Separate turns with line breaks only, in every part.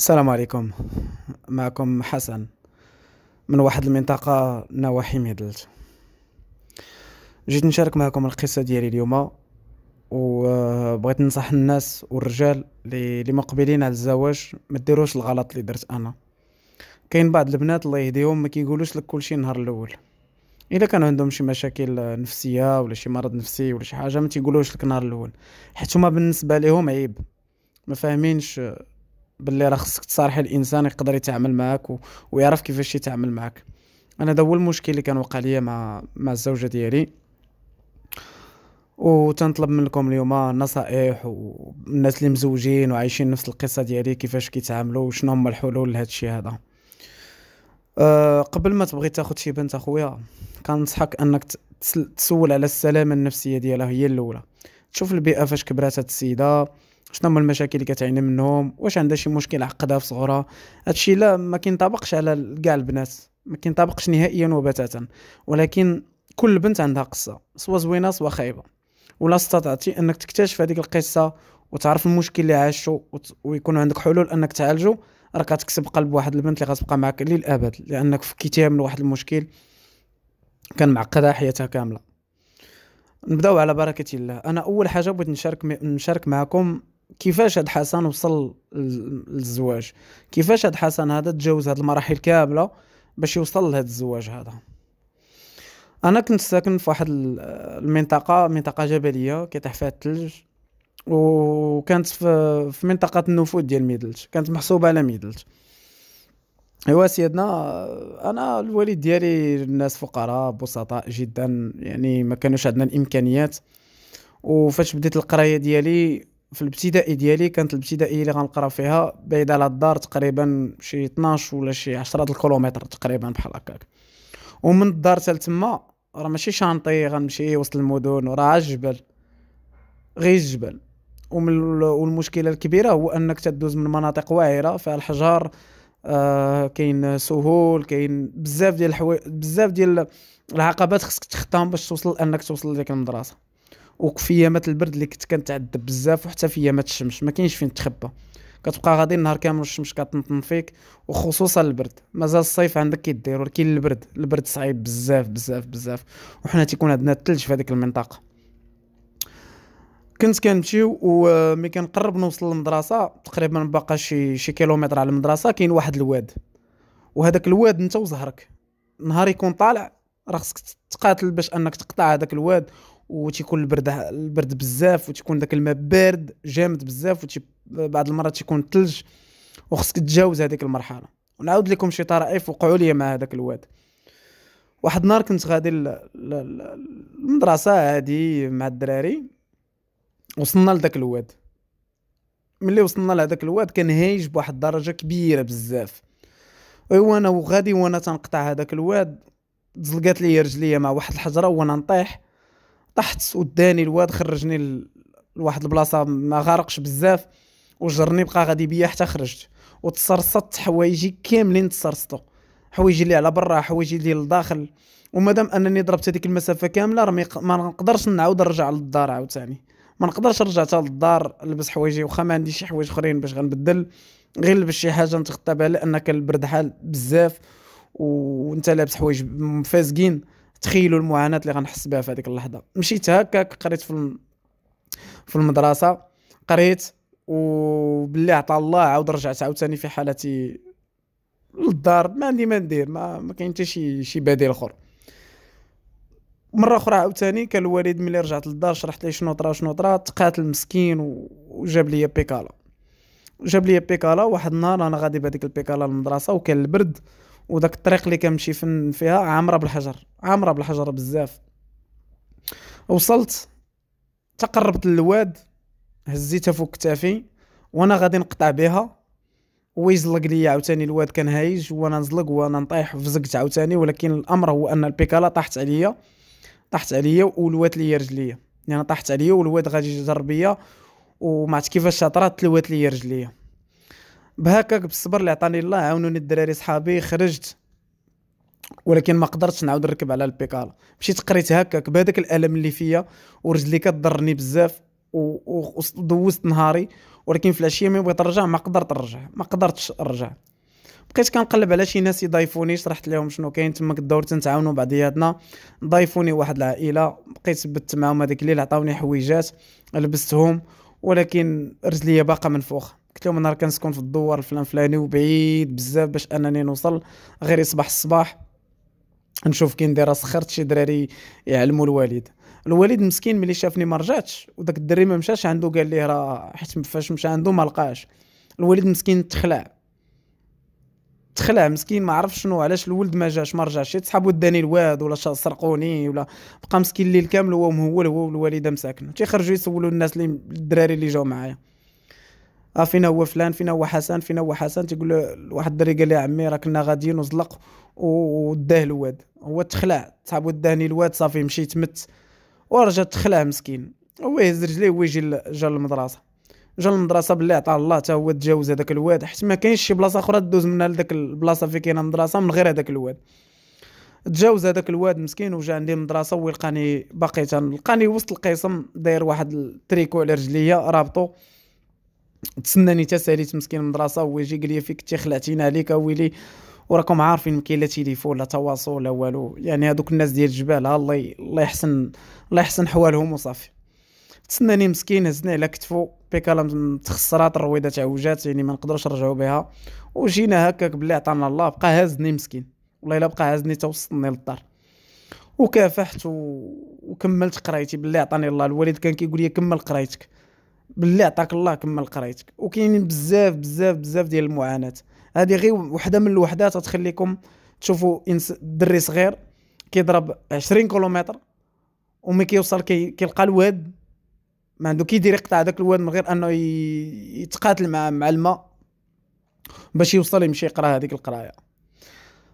السلام عليكم معكم حسن من واحد المنطقة نواحي ميدلت جيت نشارك معكم القصة ديالي اليوم وبغيت آه، ننصح الناس والرجال اللي مقبلين على الزواج ما ديروش الغلط اللي درت انا كاين بعض البنات الله يهديهم ما كيقولوش لك كلشي النهار الاول الا كانوا عندهم شي مشاكل نفسيه ولا شي مرض نفسي ولا شي حاجه ما تيقولوش لك النهار الاول حيت هما بالنسبه لهم عيب ما فاهمينش باللي راه خصك تصارحي الانسان يقدر يتعامل معاك و... ويعرف كيفاش يتعامل معاك انا هذا هو المشكل اللي كان وقع ليا مع مع الزوجه ديالي وتنطلب منكم اليوم نصائح والناس اللي مزوجين وعايشين نفس القصه ديالي كيفاش كيتعاملوا وشنو هما الحلول لهذا الشيء هذا أه قبل ما تبغي تاخد شي بنت اخويا كنصحك انك تسول على السلامه النفسيه ديالها هي الاولى تشوف البيئه فاش كبرات هاد السيده شنو هما المشاكل اللي كتعاني منهم واش عندها شي مشكل عقدها في صغرها هادشي لا ما كينطبقش على كاع البنات ما كينطبقش نهائيا وبتاتا ولكن كل بنت عندها قصه سوا زوينه سوا خايبه ولا استطعتي انك تكتشف هذيك القصه وتعرف المشكل اللي عاشو ويكون عندك حلول انك تعالجو راك غتكسب قلب واحد البنت اللي غتبقى معك للابد لانك فكيتيها من واحد المشكل كان معقدها حياتها كامله نبداو على بركه الله انا اول حاجه بغيت نشارك م... نشارك معكم كيفاش هاد حسن وصل للزواج كيفاش هاد حسن هذا تجاوز هاد المراحل كامله باش يوصل لهاد الزواج هذا انا كنت ساكن في واحد المنطقه منطقه جبليه كيطيح فيها الثلج وكانت في, منطقه النفوذ ديال ميدلت كانت محسوبه على ميدلت ايوا سيدنا انا الوالد ديالي الناس فقراء بسطاء جدا يعني ما كانوش عندنا الامكانيات وفاش بديت القرايه ديالي في الابتدائي ديالي كانت الابتدائي اللي غنقرا فيها بعيد على الدار تقريبا شي 12 ولا شي 10 الكيلومتر تقريبا بحال هكاك ومن الدار حتى تما راه ماشي شانطي غنمشي وسط المدن وراه الجبل غير الجبل ومن والمشكله الكبيره هو انك تدوز من مناطق واعره فيها الحجار آه كاين سهول كاين بزاف ديال الحوايج بزاف ديال العقبات خصك تخطاهم باش توصل انك توصل لديك المدرسه وفي ايامات البرد اللي كنت كنتعذب بزاف وحتى في ايامات الشمس ما كاينش فين تخبى كتبقى غادي النهار كامل الشمس كتنطن فيك وخصوصا البرد مازال الصيف عندك كيدير ولكن البرد البرد صعيب بزاف بزاف بزاف وحنا تيكون عندنا الثلج في هذيك المنطقه كنت كنمشي وملي كنقرب نوصل للمدرسه تقريبا باقا شي شي كيلومتر على المدرسه كاين واحد الواد وهذاك الواد انت وزهرك نهار يكون طالع راه خصك تقاتل باش انك تقطع هذاك الواد وتيكون البرد البرد بزاف وتيكون داك الماء بارد جامد بزاف وتي بعض المرات تيكون الثلج وخصك تجاوز هذيك المرحله ونعاود لكم شي طرائف وقعوا لي مع هذاك الواد واحد النهار كنت غادي للمدرسه هادي مع الدراري وصلنا لذاك الواد ملي وصلنا لهذاك الواد كان هايج بواحد الدرجه كبيره بزاف انا وغادي وانا تنقطع هذاك الواد تزلقات لي رجليا مع واحد الحجره وانا نطيح طحت وداني الواد خرجني لواحد البلاصه ما غرقش بزاف وجرني بقى غادي بيا حتى خرجت وتصرصت حوايجي كاملين تصرصتو حوايجي اللي على برا حوايجي اللي لداخل ومادام انني ضربت هذيك المسافه كامله راه ما نقدرش نعاود نرجع للدار عاوتاني ما نقدرش نرجع حتى للدار نلبس حوايجي واخا ما عنديش شي حوايج اخرين باش غنبدل غير نلبس شي حاجه نتغطى بها لان كان البرد حال بزاف وانت لابس حوايج مفازقين تخيلوا المعاناه اللي غنحس بها في هذيك اللحظه مشيت هكاك قريت في الم... في المدرسه قريت وبالله عطى الله عاود رجعت عاوتاني في حالتي للدار ما عندي ما ندير ما, ما كاين حتى شي شي بديل اخر مره اخرى عاوتاني كان الوالد ملي رجعت للدار شرحت ليه شنو طرا شنو طرا تقاتل مسكين وجاب لي بيكالا جاب لي بيكالا واحد النهار انا غادي بهذيك البيكالا للمدرسه وكان البرد وداك الطريق اللي كنمشي فيها عامره بالحجر عامره بالحجر بزاف وصلت تقربت للواد هزيتها فوق كتافي وانا غادي نقطع بها ويزلق ليا عاوتاني الواد كان هايج وانا نزلق وانا نطيح فزقت عاوتاني ولكن الامر هو ان البيكالا طاحت عليا طاحت عليا ولوات ليا رجليا يعني طاحت عليا والواد غادي يجر بيا وما عرفت كيفاش شطرات تلوات ليا رجليا بهكاك بالصبر اللي عطاني الله عاونوني الدراري صحابي خرجت ولكن ما قدرتش نعاود نركب على البيكالا مشيت قريت هكاك بهذاك الالم اللي فيا ورجلي كضرني بزاف ودوزت نهاري ولكن في العشيه ما بغيت نرجع ما قدرت نرجع ما قدرتش نرجع بقيت كنقلب على شي ناس يضايفوني شرحت لهم شنو كاين تماك الدور تنتعاونوا بعضياتنا ضايفوني واحد العائله بقيت بت معاهم هذيك الليل عطاوني حويجات لبستهم ولكن رجليا باقا منفوخه قلت لهم انا راه كنسكن في الدوار الفلان فلاني وبعيد بزاف باش انني نوصل غير يصبح الصباح نشوف كي ندير سخرت شي دراري يعلموا الوالد الوالد مسكين ملي شافني ما رجعتش وداك الدري ما مشاش عنده قال ليه راه حيت فاش مشى عنده ما لقاش الوالد مسكين تخلع تخلع مسكين ما عرف شنو علاش الولد ما جاش ما رجعش صحابو داني الواد ولا سرقوني ولا بقى مسكين الليل كامل هو مهول هو والوالده مساكنه تيخرجوا يسولوا الناس اللي الدراري اللي جاو معايا اه فينا هو فلان فينا هو حسن فينا هو حسن تيقول له واحد الدري قال لي عمي راه كنا غاديين وزلق وداه الواد هو تخلع صاحبو داني الواد صافي مشي تمت ورجع تخلع مسكين هو يهز رجليه هو يجي جا للمدرسه جا للمدرسه بلي عطاه الله حتى هو تجاوز هذاك الواد حيت ما كاينش شي بلاصه اخرى دوز منها لذاك البلاصه فين كاينه المدرسه من غير هذاك الواد تجاوز هذاك الواد مسكين وجا عندي المدرسه ويلقاني باقي تنلقاني وسط القسم داير واحد التريكو على رجليا رابطو تسناني حتى ساليت مسكين المدرسه يجي قال لي فيك خلعتينا عليك ويلي وراكم عارفين ما كاين لا تيليفون لا تواصل لا والو يعني هذوك الناس ديال الجبال الله الله يحسن الله يحسن حوالهم وصافي تسناني مسكين هزني على كتفو بيكالا تخسرات الرويده تعوجات يعني ما نقدروش نرجعوا بها وجينا هكاك بلي عطانا الله بقى هازني مسكين والله الا بقى هازني تا وصلني للدار وكافحت و... وكملت قرايتي بلي عطاني الله الوالد كان كيقول لي كمل قرايتك باللي عطاك الله كمل قرايتك وكاينين بزاف بزاف بزاف ديال المعاناه هذه غير وحده من الوحدات تخليكم تشوفوا دري صغير كيضرب 20 كيلومتر ومي كيوصل كي كيلقى الواد ما عنده كيدير يقطع داك الواد من غير انه يتقاتل مع مع الماء باش يوصل يمشي يقرا هذيك القرايه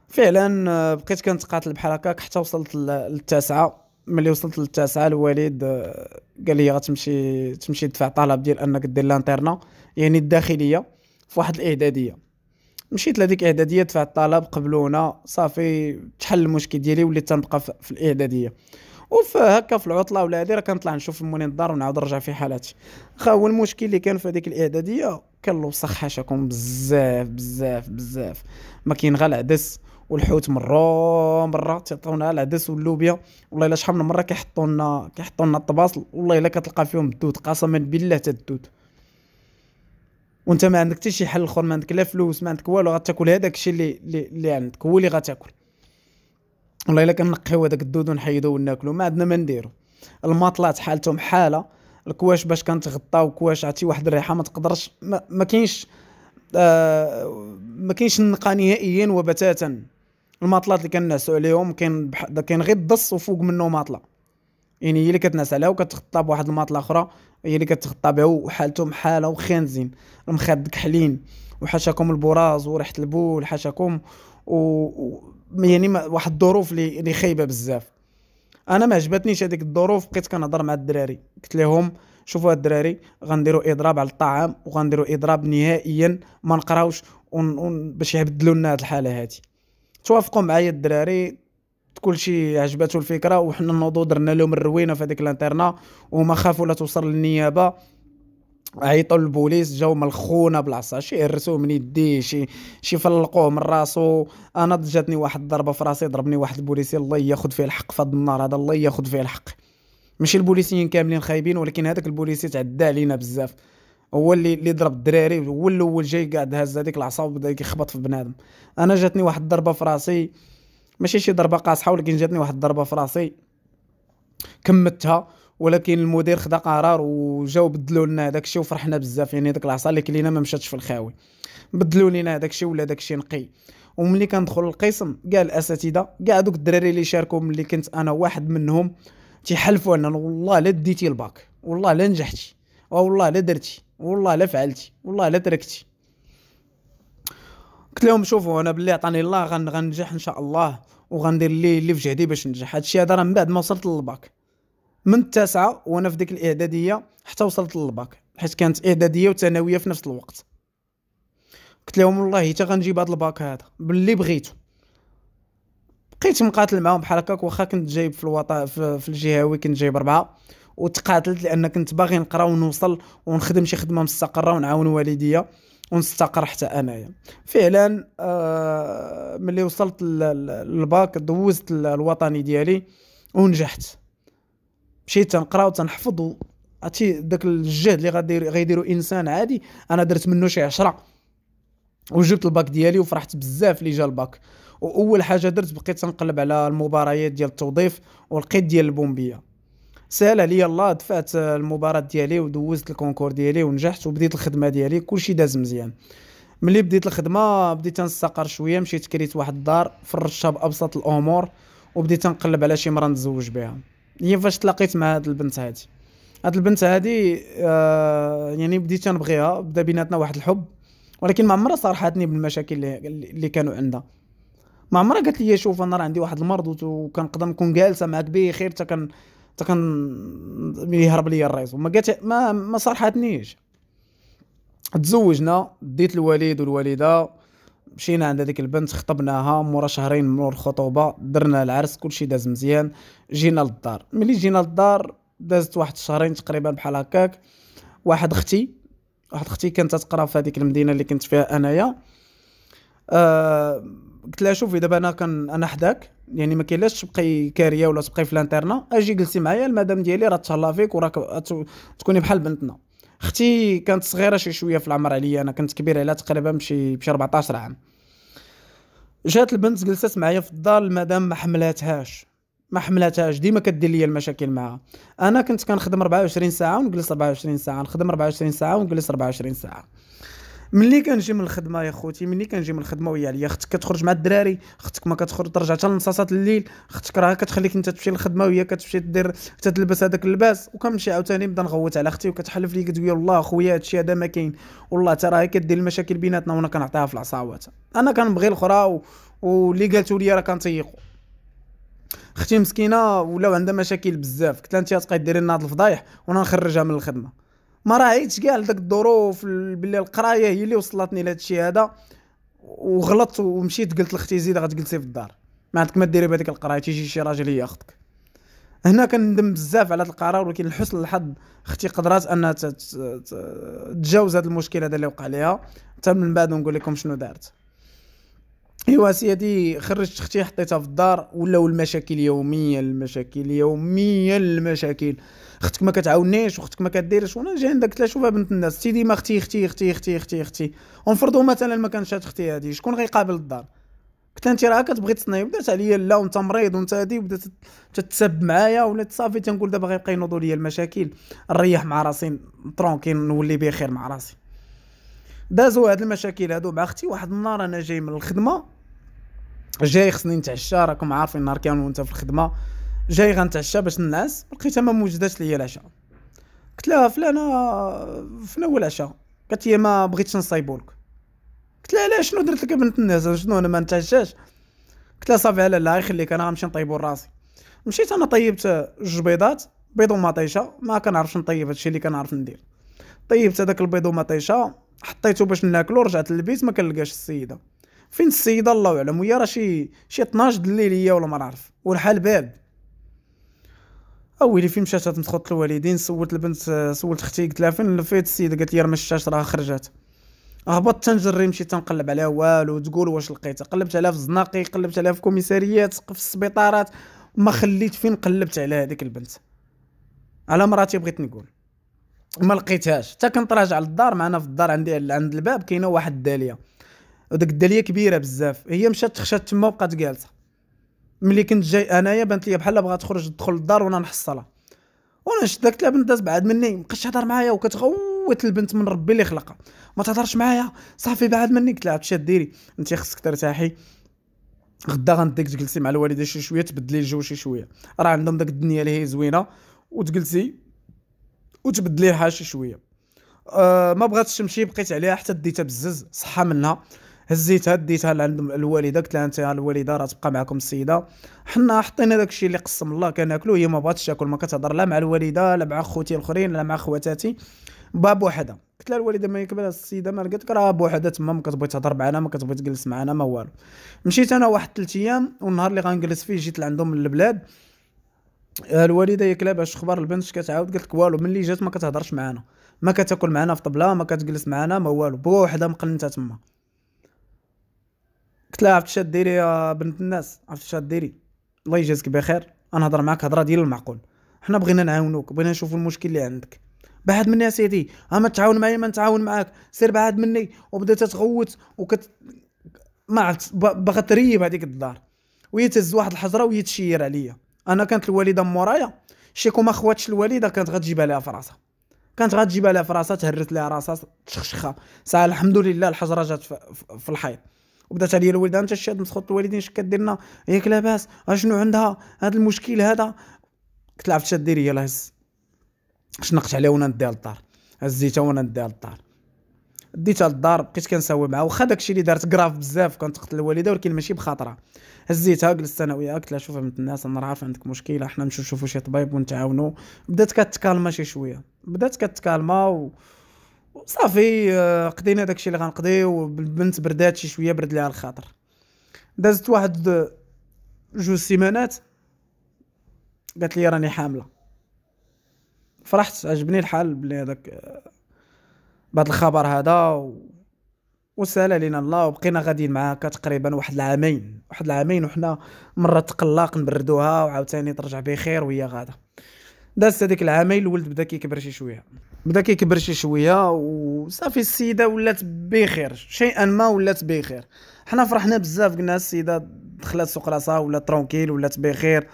فعلا آه، بقيت كنتقاتل بحال هكاك حتى وصلت للتاسعه ملي وصلت للتاسعه الوالد آه، قال لي غتمشي تمشي تدفع طلب ديال انك دير لانترنا يعني الداخليه في واحد الاعداديه مشيت لهذيك الاعداديه دفعت الطلب قبلونا صافي تحل المشكل ديالي وليت تنبقى في الاعداديه وفي هكا في العطله ولا هذه راه كنطلع نشوف المنير الدار ونعاود نرجع في حالاتي خا هو المشكل اللي كان في هذيك الاعداديه كان الوسخ حاشاكم بزاف بزاف بزاف ما كاين غير العدس والحوت مره مره تيعطونا العدس واللوبيا والله الا شحال من مره كيحطوا لنا كيحطوا لنا الطباصل والله الا كتلقى فيهم الدود قسما بالله تا الدود وانت ما عندك حتى شي حل اخر ما عندك لا فلوس ما عندك والو غتاكل هذاك الشيء اللي اللي عندك هو اللي غتاكل والله الا كنقيو هذاك الدود ونحيدو وناكلو ما عندنا ما نديرو الماطلات حالتهم حاله الكواش باش كنتغطاو كواش عرفتي واحد الريحه ما تقدرش ما, ما كاينش آه ما كاينش النقا نهائيا وبتاتا الماطلات اللي كنعسو عليهم كاين كاين غير الضص وفوق منه ماطله يعني هي اللي كتنعس عليها وكتغطى بواحد الماطله اخرى هي اللي كتغطى بها وحالتهم حاله وخانزين المخاد كحلين وحشاكم البراز وريحه البول حاشاكم و... و... يعني واحد الظروف اللي خايبه بزاف انا ما عجبتنيش هذيك الظروف بقيت كنهضر مع الدراري قلت لهم شوفوا الدراري غنديروا اضراب على الطعام وغنديروا اضراب نهائيا ما نقراوش ون... ون... باش يبدلوا لنا هذه الحاله هذه توافقوا معايا الدراري كلشي عجباتو الفكره وحنا نوضو درنا لهم الروينه في هذيك الانترنا وما خافوا لا توصل للنيابه عيطوا للبوليس جاو ملخونه بالعصا شي هرسوه من يديه شي شي فلقوه من راسو انا جاتني واحد الضربه في راسي ضربني واحد البوليسي الله ياخذ فيه الحق في هذا النار هذا الله ياخذ فيه الحق ماشي البوليسيين كاملين خايبين ولكن هذاك البوليسي تعدى علينا بزاف هو اللي اللي ضرب الدراري هو الاول جاي قاعد هز هذيك العصا وبدا يخبط في بنادم انا جاتني واحد الضربه في راسي ماشي شي ضربه قاصحه ولكن جاتني واحد الضربه في راسي كمتها ولكن المدير خدا قرار وجاو بدلوا لنا هذاك الشيء وفرحنا بزاف يعني ديك العصا اللي كلينا ما مشاتش في الخاوي بدلوا لينا هذاك الشيء ولا داك الشيء نقي وملي كندخل القسم كاع الاساتذه كاع دوك الدراري اللي شاركوا ملي كنت انا واحد منهم تيحلفوا انا والله لا ديتي الباك والله لا نجحتي والله لا درتي والله لا فعلتي والله لا تركتي قلت لهم شوفوا انا باللي عطاني الله غن غنجح ان شاء الله وغندير اللي اللي في جهدي باش ننجح هادشي هذا راه من بعد ما وصلت للباك من التاسعه وانا في ديك الاعداديه حتى وصلت للباك حيت كانت اعداديه وثانويه في نفس الوقت قلت لهم والله حتى غنجيب هذا الباك هذا باللي بغيتو بقيت مقاتل معاهم بحال هكاك واخا كنت جايب في الوطا في, في الجهوي كنت جايب ربعه وتقاتلت لان كنت باغي نقرا ونوصل ونخدم شي خدمه مستقره ونعاون والديا ونستقر حتى انايا فعلا آه ملي وصلت للباك دوزت الوطني ديالي ونجحت مشيت تنقرا وتنحفظ عرفتي داك الجهد اللي غادير غيديرو انسان عادي انا درت منه شي عشرة وجبت الباك ديالي وفرحت بزاف اللي جا الباك واول حاجه درت بقيت تنقلب على المباريات ديال التوظيف والقيد ديال البومبيه سهله عليا الله دفعت المباراه ديالي ودوزت الكونكور ديالي ونجحت وبديت الخدمه ديالي كلشي داز مزيان ملي بديت الخدمه بديت نستقر شويه مشيت كريت واحد الدار فرشتها بابسط الامور وبديت نقلب على شي مره نتزوج بها هي فاش تلاقيت مع هاد البنت هادي هاد البنت هادي آه يعني بديت نبغيها بدا بيناتنا واحد الحب ولكن ما عمرها صرحتني بالمشاكل اللي كانوا عندها ما عمرها قالت لي شوف انا راه عندي واحد المرض وكنقدر نكون جالسه معاك بخير حتى كان حتى كان يهرب ليا الرئيس وما قالت ما ما صرحتنيش تزوجنا ديت الوالد والوالده مشينا عند هذيك البنت خطبناها مورا شهرين مور الخطوبه درنا العرس كلشي داز مزيان جينا للدار ملي جينا للدار دازت واحد الشهرين تقريبا بحال هكاك واحد اختي واحد اختي كانت تقرا في هذيك المدينه اللي كنت فيها انايا آه قلت لها شوفي دابا انا كان انا حداك يعني ما كاينلاش تبقي كاريه ولا تبقي في الانترنا اجي جلسي معايا المدام ديالي راه تهلا فيك وراك تكوني بحال بنتنا اختي كانت صغيره شي شويه في العمر عليا انا كنت كبير عليها تقريبا بشي بشي 14 عام جات البنت جلست معايا في الدار المدام ما حملاتهاش ما حملاتهاش ديما كدير ليا المشاكل معها انا كنت كنخدم 24 ساعه ونجلس 24 ساعه نخدم 24 ساعه ونجلس 24 ساعه ملي كنجي من الخدمه يا خوتي ملي كنجي من الخدمه ويا عليا اختك كتخرج مع الدراري اختك ما كتخرج ترجع حتى لنصاصات الليل اختك راه كتخليك انت تمشي للخدمه وهي كتمشي دير تتلبس هذاك اللباس وكنمشي عاوتاني نبدا نغوت على اختي وكتحلف لي كتقول والله خويا هادشي هذا ما كاين والله حتى راه كدير المشاكل بيناتنا وانا كنعطيها في العصاوات انا كنبغي الاخرى و... واللي قالتو لي راه كنطيقوا اختي مسكينه ولاو عندها مشاكل بزاف قلت لها انت غتبقاي ديري لنا هاد الفضايح وانا نخرجها من الخدمه ما راهيتش كاع لداك الظروف بلي القرايه هي اللي وصلتني لهذا الشيء هذا وغلطت ومشيت قلت لختي زيد غتجلسي في الدار ما عندك ما ديري بهذيك القرايه تيجي شي راجل ياخذك هنا كندم بزاف على هذا القرار ولكن لحسن الحظ اختي قدرات انها تتجاوز هذا المشكل هذا اللي وقع ليها حتى من بعد نقول لكم شنو دارت ايوا سيدي خرجت اختي حطيتها في الدار ولاو المشاكل يوميا المشاكل يوميا المشاكل اختك ما كتعاونيش واختك ما كديرش وانا نجي عندك قلت لها شوف بنت الناس سيدي ما اختي اختي اختي اختي اختي اختي ونفرضوا مثلا ما هاد اختي هادي شكون غيقابل الدار قلت لها انت راه كتبغي تصني بدات عليا لا وانت مريض وانت هادي وبدات تتسب معايا ولا صافي تنقول دابا غيبقى ينوضوا لي المشاكل نريح مع راسي ترونكين نولي بخير مع راسي دازوا هاد المشاكل هادو مع اختي واحد النهار انا جاي من الخدمه جاي خصني نتعشى راكم عارفين نهار كامل وانت في الخدمه جاي غنتعشى باش ننعس لقيتها ما موجداش ليا العشاء قلت لها فلانه فين هو العشاء قالت لي ما بغيتش نصايبولك قلت لها علاش شنو درت لك بنت الناس شنو انا ما نتعشاش قلت لها صافي على الله يخليك انا غنمشي نطيبو راسي مشيت انا طيبت جوج بيضات بيض ومطيشه ما كنعرفش نطيب هادشي اللي كنعرف ندير طيبت هذاك البيض ومطيشه حطيته باش ناكلو رجعت للبيت ما كنلقاش السيده فين السيده الله اعلم ويا راه شي شي 12 الليل هي ولا ما نعرف والحال باب اويلي فين مشات تمتخط الوالدين سولت البنت سولت اختي قلت لها فين لفيت السيده قالت لي راه ما شفتهاش راه خرجت هبطت تنجري مشيت تنقلب عليها والو تقول واش لقيتها قلبت عليها في الزناقي قلبت عليها في كوميساريات في السبيطارات ما خليت فين قلبت على هذيك البنت على مراتي بغيت نقول ما لقيتهاش حتى كنت راجع للدار معنا في الدار عندي عند الباب كاينه واحد الداليه وديك الداليه كبيره بزاف هي مشات تخشات تما وبقات جالسه ملي كنت جاي انايا بانت ليا بحال بغات تخرج تدخل للدار وانا نحصلها وانا شفت داك البنت داز بعد مني مابقاش تهضر معايا وكتغوت البنت من ربي اللي خلقها ما تهضرش معايا صافي بعد مني قلت لها عرفتي ديري انت خصك ترتاحي غدا غنديك تجلسي مع الوالده شي شويه تبدلي الجو شي شويه راه عندهم داك الدنيا اللي هي زوينه وتجلسي وتبدليها شي شويه أه ما بغاتش تمشي بقيت عليها حتى ديتها بزز صحه منها هزيتها ديتها لعند الوالده قلت لها انت يا الوالده راه تبقى معكم السيده حنا حطينا داكشي اللي قسم الله كناكلو هي ما بغاتش تاكل ما كتهضر لا مع الوالده لا مع خوتي الاخرين لا مع خواتاتي باب وحده قلت لها الوالده ما يقبل السيده ما لقيتك راه بوحدها تما ما كتبغي تهضر معنا ما كتبغي تجلس معنا ما والو مشيت انا واحد ثلاث ايام والنهار اللي غنجلس فيه جيت لعندهم من البلاد الوالده هي باش اخبار البنت كتعاود قالت لك والو ملي جات ما كتهضرش معنا ما كتاكل معنا في طبله ما كتجلس معنا ما والو بوحدها مقلنتها تما قلت لها عرفت شاد ديري يا بنت الناس عرفت شاد ديري الله يجازك بخير انا هضر معاك هضره ديال المعقول حنا بغينا نعاونوك بغينا نشوفوا المشكل اللي عندك بعد مني يا سيدي اما تعاون معايا ما نتعاون معاك سير بعد مني وبدات تغوت وكت ما عرفت باغا تريب هذيك الدار ويتهز واحد الحجره ويتشير عليا انا كانت الوالده مورايا شيكو ما خواتش الوالده كانت غتجيبها لها في راسها كانت غتجيبها لها في راسها تهرت لها راسها تشخشخه ساعه الحمد لله الحجره جات في الحيط وبدات عليا الوالده انت شاد مسخوط الوالدين اش كدير لنا ياك لاباس اشنو عندها هذا المشكل هذا قلت لها عرفت اش ديري يلاه هز شنقت عليها وانا نديها للدار هزيتها وانا نديها للدار ديتها للدار بقيت كنساوي معاها واخا داكشي اللي دارت كراف بزاف كانت قتل الوالده ولكن ماشي بخاطرها هزيتها جلست انا وياها قلت لها شوف بنت الناس انا عارف عندك مشكله حنا نمشيو نشوفو شي طبيب ونتعاونو بدات كتكالما شي شويه بدات كتكالما و... وصافي آه، قضينا داكشي اللي غنقضيو البنت بردات شي شويه برد ليها الخاطر دازت واحد جوج سيمانات قالت لي راني حامله فرحت عجبني الحال بلي هذاك آه، بهذا الخبر هذا و... وسال علينا الله وبقينا غاديين معاها تقريبا واحد العامين واحد العامين وحنا مره تقلق نبردوها وعاوتاني ترجع بخير وهي غاده دازت هذيك العامين الولد بدا كيكبر شي شويه بدا كيكبر شي شويه وصافي السيده ولات بخير شيئا ما ولات بخير حنا فرحنا بزاف قلنا السيده دخلت سوق راسها ولات ترونكيل ولات بخير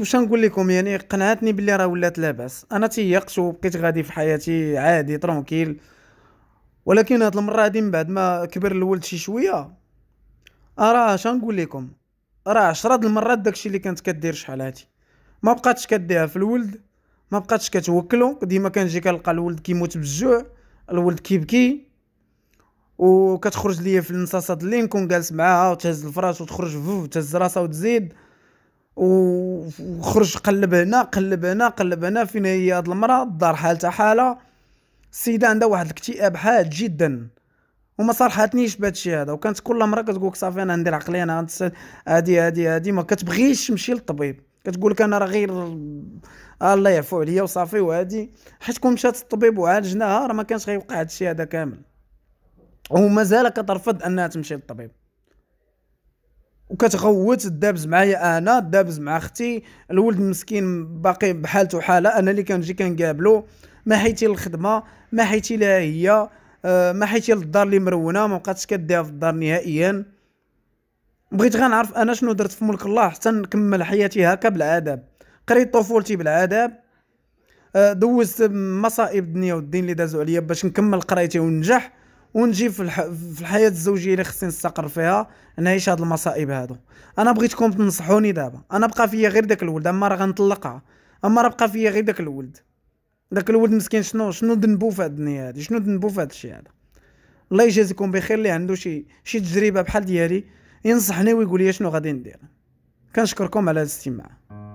وش نقول لكم يعني قنعتني بلي راه ولات لاباس انا تيقت وبقيت غادي في حياتي عادي ترونكيل ولكن هاد المره هادي من بعد ما كبر الولد شي شويه راه نقول لكم راه 10 د المرات داكشي اللي كانت كدير شحال هادي ما بقاتش كديها في الولد ما بقاتش كتوكلو ديما كنجي كنلقى الولد كيموت بالجوع الولد كيبكي وكتخرج ليا في النصاصات اللي نكون جالس معاها وتهز الفراش وتخرج فوف تهز راسها وتزيد وخرج قلب هنا قلب هنا قلب هنا فين هي هاد المراه الدار حالتها حاله السيده عندها واحد الاكتئاب حاد جدا وما صرحتنيش بهادشي هذا وكانت كل مره كتقولك صافي انا ندير عقلي انا هادي هادي هادي ما كتبغيش تمشي للطبيب كتقول لك انا راه غير الله يعفو عليا وصافي وهادي حيت كون مشات الطبيب وعالجناها راه ما كانش غيوقع هادشي هذا كامل ومازال كترفض انها تمشي للطبيب وكتغوت دابز معايا انا دابز مع اختي الولد المسكين باقي بحالته حاله انا اللي كنجي كنقابلو ما حيتي للخدمه ما حيتي لا هي آه، ما حيتي للدار اللي مرونه ما بقاتش كديها في الدار نهائيا بغيت غنعرف انا شنو درت في ملك الله حتى نكمل حياتي هكا بالعذاب قريت طفولتي بالعذاب أه، دوزت مصائب الدنيا والدين اللي دازوا عليا باش نكمل قرايتي وننجح ونجي في, الح... في الحياه الزوجيه اللي خصني نستقر فيها نعيش هاد المصائب هادو انا بغيتكم تنصحوني دابا انا بقى فيا غير داك الولد اما راه غنطلقها اما راه بقى فيا غير داك الولد داك الولد مسكين شنو شنو ذنبو في هاد الدنيا هادي شنو ذنبو في هاد الشيء هذا الله يجازيكم بخير اللي عنده شي شي تجربه بحال ديالي ينصحني ويقول لي شنو غادي ندير كنشكركم على الاستماع